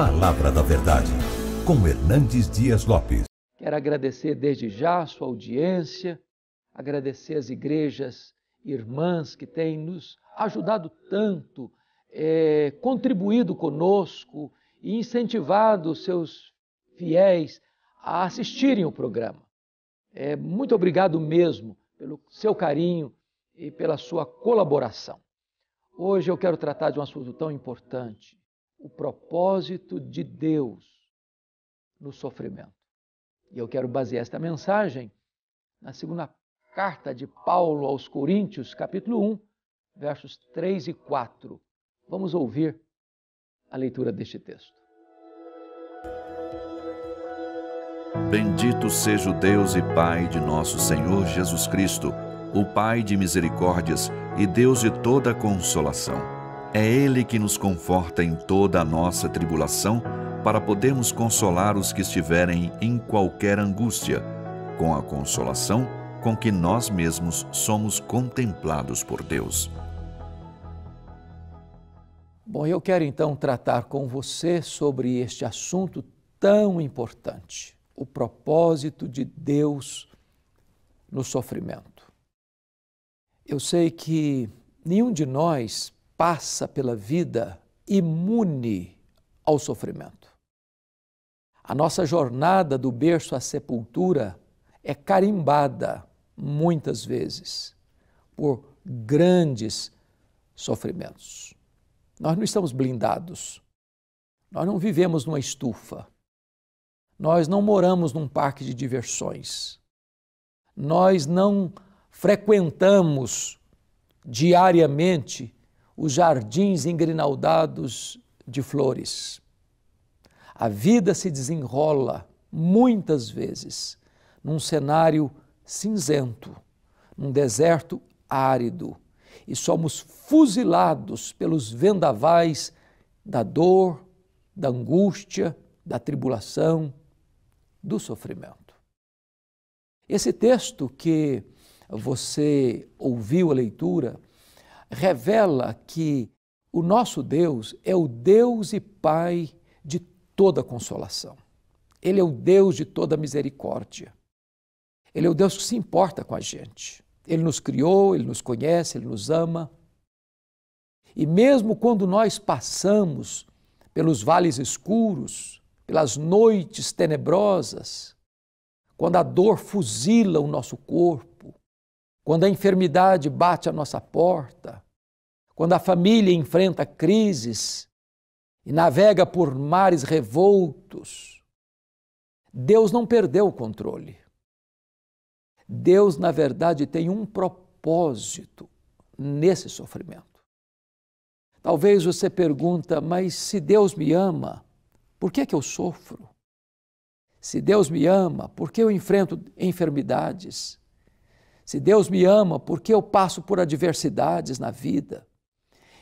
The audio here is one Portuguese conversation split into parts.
Palavra da Verdade, com Hernandes Dias Lopes. Quero agradecer desde já a sua audiência, agradecer as igrejas irmãs que têm nos ajudado tanto, é, contribuído conosco e incentivado seus fiéis a assistirem o programa. É, muito obrigado mesmo pelo seu carinho e pela sua colaboração. Hoje eu quero tratar de um assunto tão importante o propósito de Deus no sofrimento. E eu quero basear esta mensagem na segunda carta de Paulo aos Coríntios, capítulo 1, versos 3 e 4. Vamos ouvir a leitura deste texto. Bendito seja o Deus e Pai de nosso Senhor Jesus Cristo, o Pai de misericórdias e Deus de toda consolação é Ele que nos conforta em toda a nossa tribulação, para podermos consolar os que estiverem em qualquer angústia, com a consolação com que nós mesmos somos contemplados por Deus. Bom, eu quero então tratar com você sobre este assunto tão importante, o propósito de Deus no sofrimento. Eu sei que nenhum de nós passa pela vida imune ao sofrimento. A nossa jornada do berço à sepultura é carimbada, muitas vezes, por grandes sofrimentos. Nós não estamos blindados. Nós não vivemos numa estufa. Nós não moramos num parque de diversões. Nós não frequentamos diariamente os jardins engrinaldados de flores. A vida se desenrola, muitas vezes, num cenário cinzento, num deserto árido, e somos fuzilados pelos vendavais da dor, da angústia, da tribulação, do sofrimento. Esse texto que você ouviu a leitura revela que o nosso Deus é o Deus e Pai de toda consolação. Ele é o Deus de toda misericórdia. Ele é o Deus que se importa com a gente. Ele nos criou, ele nos conhece, ele nos ama. E mesmo quando nós passamos pelos vales escuros, pelas noites tenebrosas, quando a dor fuzila o nosso corpo, quando a enfermidade bate à nossa porta, quando a família enfrenta crises e navega por mares revoltos, Deus não perdeu o controle. Deus, na verdade, tem um propósito nesse sofrimento. Talvez você pergunta, mas se Deus me ama, por que é que eu sofro? Se Deus me ama, por que eu enfrento enfermidades? Se Deus me ama, por que eu passo por adversidades na vida?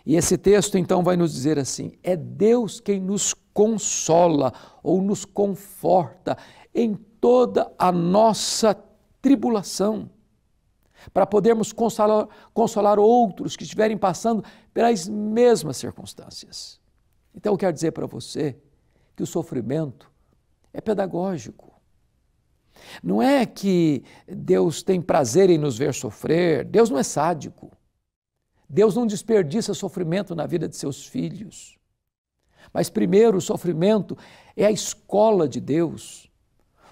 E esse texto então vai nos dizer assim: é Deus quem nos consola ou nos conforta em toda a nossa tribulação, para podermos consolar, consolar outros que estiverem passando pelas mesmas circunstâncias. Então eu quero dizer para você que o sofrimento é pedagógico. Não é que Deus tem prazer em nos ver sofrer, Deus não é sádico. Deus não desperdiça sofrimento na vida de seus filhos. Mas primeiro, o sofrimento é a escola de Deus,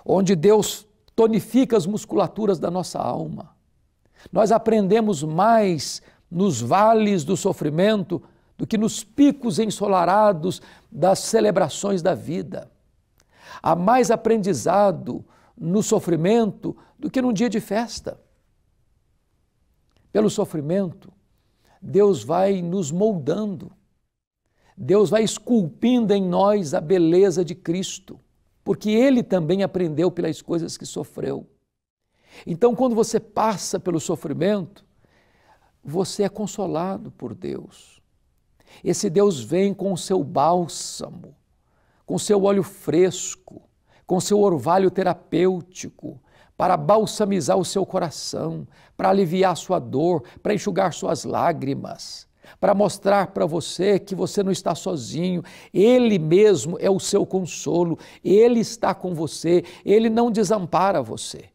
onde Deus tonifica as musculaturas da nossa alma. Nós aprendemos mais nos vales do sofrimento do que nos picos ensolarados das celebrações da vida. Há mais aprendizado no sofrimento do que num dia de festa. Pelo sofrimento, Deus vai nos moldando, Deus vai esculpindo em nós a beleza de Cristo, porque Ele também aprendeu pelas coisas que sofreu. Então, quando você passa pelo sofrimento, você é consolado por Deus. Esse Deus vem com o seu bálsamo, com o seu óleo fresco, com seu orvalho terapêutico, para balsamizar o seu coração, para aliviar sua dor, para enxugar suas lágrimas, para mostrar para você que você não está sozinho, Ele mesmo é o seu consolo, Ele está com você, Ele não desampara você.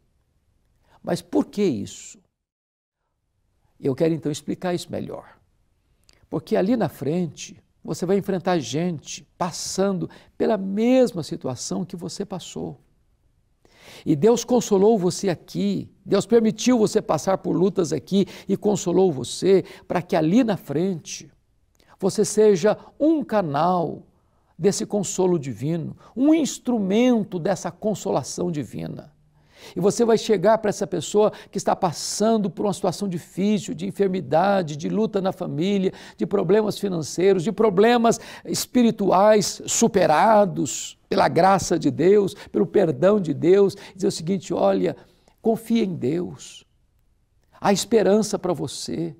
Mas por que isso? Eu quero então explicar isso melhor. Porque ali na frente, você vai enfrentar gente passando pela mesma situação que você passou. E Deus consolou você aqui, Deus permitiu você passar por lutas aqui e consolou você para que ali na frente você seja um canal desse consolo divino, um instrumento dessa consolação divina. E você vai chegar para essa pessoa que está passando por uma situação difícil, de enfermidade, de luta na família, de problemas financeiros, de problemas espirituais superados pela graça de Deus, pelo perdão de Deus, e dizer o seguinte: olha, confia em Deus. Há esperança para você,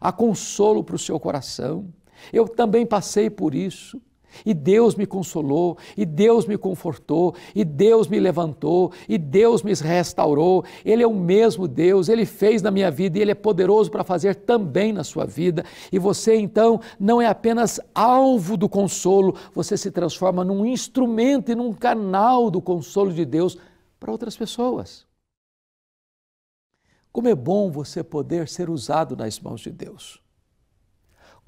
há consolo para o seu coração. Eu também passei por isso. E Deus me consolou, e Deus me confortou, e Deus me levantou, e Deus me restaurou. Ele é o mesmo Deus, ele fez na minha vida e ele é poderoso para fazer também na sua vida. E você então não é apenas alvo do consolo, você se transforma num instrumento e num canal do consolo de Deus para outras pessoas. Como é bom você poder ser usado nas mãos de Deus.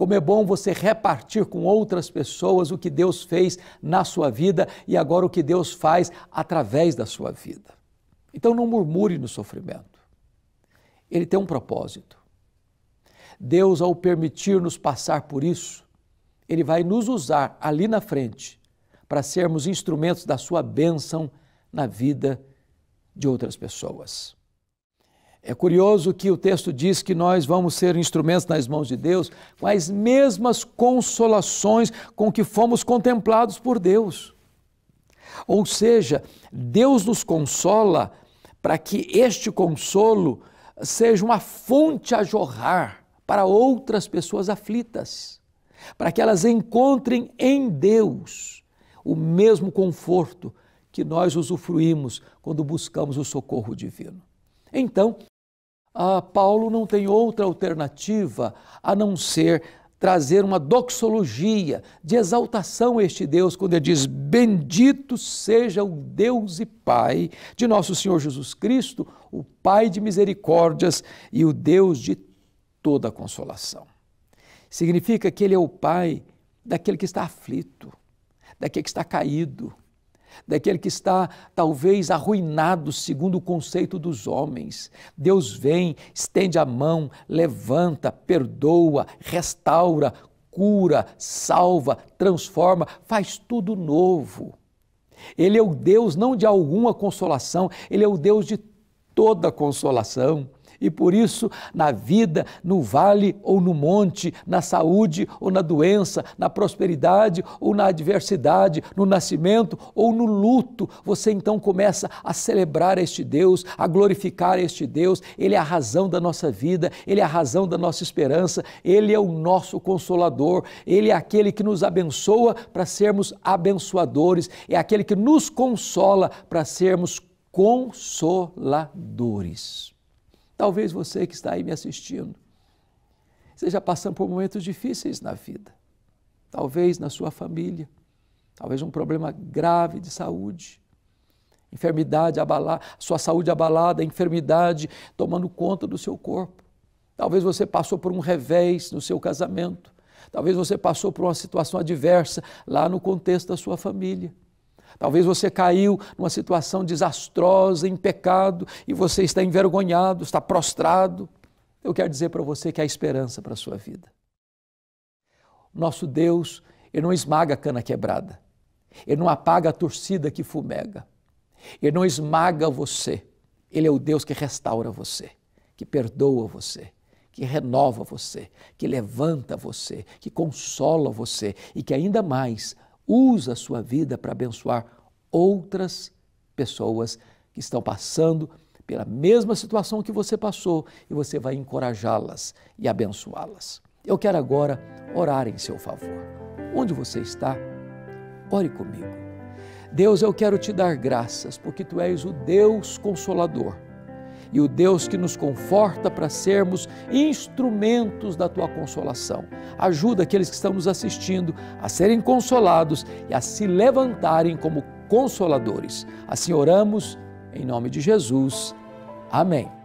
Como é bom você repartir com outras pessoas o que Deus fez na sua vida e agora o que Deus faz através da sua vida. Então não murmure no sofrimento. Ele tem um propósito. Deus, ao permitir-nos passar por isso, Ele vai nos usar ali na frente para sermos instrumentos da Sua bênção na vida de outras pessoas. É curioso que o texto diz que nós vamos ser instrumentos nas mãos de Deus com as mesmas consolações com que fomos contemplados por Deus. Ou seja, Deus nos consola para que este consolo seja uma fonte a jorrar para outras pessoas aflitas, para que elas encontrem em Deus o mesmo conforto que nós usufruímos quando buscamos o socorro divino. Então, ah, Paulo não tem outra alternativa a não ser trazer uma doxologia de exaltação a este Deus, quando ele diz: Bendito seja o Deus e Pai de nosso Senhor Jesus Cristo, o Pai de misericórdias e o Deus de toda a consolação. Significa que ele é o Pai daquele que está aflito, daquele que está caído, daquele que está talvez arruinado segundo o conceito dos homens. Deus vem, estende a mão, levanta, perdoa, restaura, cura, salva, transforma, faz tudo novo. Ele é o Deus não de alguma consolação, ele é o Deus de toda consolação. E por isso, na vida, no vale ou no monte, na saúde ou na doença, na prosperidade ou na adversidade, no nascimento ou no luto, você então começa a celebrar este Deus, a glorificar este Deus. Ele é a razão da nossa vida, ele é a razão da nossa esperança, ele é o nosso consolador, ele é aquele que nos abençoa para sermos abençoadores, é aquele que nos consola para sermos consoladores. Talvez você que está aí me assistindo esteja passando por momentos difíceis na vida, talvez na sua família, talvez um problema grave de saúde, enfermidade abalada, sua saúde abalada, enfermidade tomando conta do seu corpo. Talvez você passou por um revés no seu casamento, talvez você passou por uma situação adversa lá no contexto da sua família. Talvez você caiu numa situação desastrosa, em pecado, e você está envergonhado, está prostrado. Eu quero dizer para você que há esperança para a sua vida. Nosso Deus, Ele não esmaga a cana quebrada, Ele não apaga a torcida que fumega, Ele não esmaga você. Ele é o Deus que restaura você, que perdoa você, que renova você, que levanta você, que consola você e que ainda mais usa a sua vida para abençoar outras pessoas que estão passando pela mesma situação que você passou e você vai encorajá-las e abençoá-las. Eu quero agora orar em seu favor. Onde você está, ore comigo. Deus, eu quero te dar graças porque tu és o Deus consolador e o Deus que nos conforta para sermos instrumentos da tua consolação. Ajuda aqueles que estão nos assistindo a serem consolados e a se levantarem como consoladores. Assim oramos em nome de Jesus. Amém.